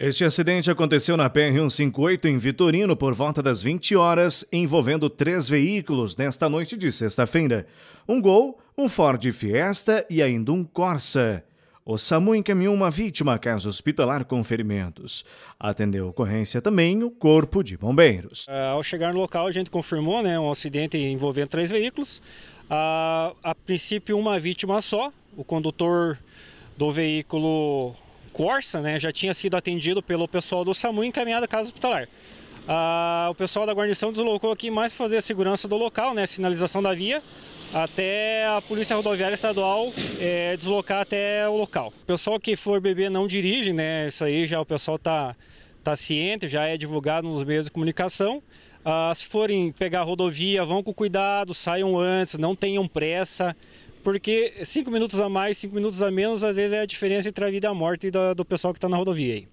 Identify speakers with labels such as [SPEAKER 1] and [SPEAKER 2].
[SPEAKER 1] Este acidente aconteceu na PR-158 em Vitorino por volta das 20 horas, envolvendo três veículos nesta noite de sexta-feira: um Gol, um Ford Fiesta e ainda um Corsa. O SAMU encaminhou uma vítima a casa hospitalar com ferimentos. Atendeu a ocorrência também o Corpo de Bombeiros.
[SPEAKER 2] É, ao chegar no local, a gente confirmou né, um acidente envolvendo três veículos. A, a princípio, uma vítima só. O condutor do veículo Corsa, né, já tinha sido atendido pelo pessoal do SAMU e encaminhado à casa hospitalar. Ah, o pessoal da guarnição deslocou aqui mais para fazer a segurança do local, né, sinalização da via, até a Polícia Rodoviária Estadual é, deslocar até o local. O pessoal que for beber não dirige, né, isso aí já o pessoal tá, tá ciente, já é divulgado nos meios de comunicação. Ah, se forem pegar a rodovia, vão com cuidado, saiam antes, não tenham pressa porque cinco minutos a mais, cinco minutos a menos, às vezes é a diferença entre a vida e a morte do, do pessoal que está na rodovia aí.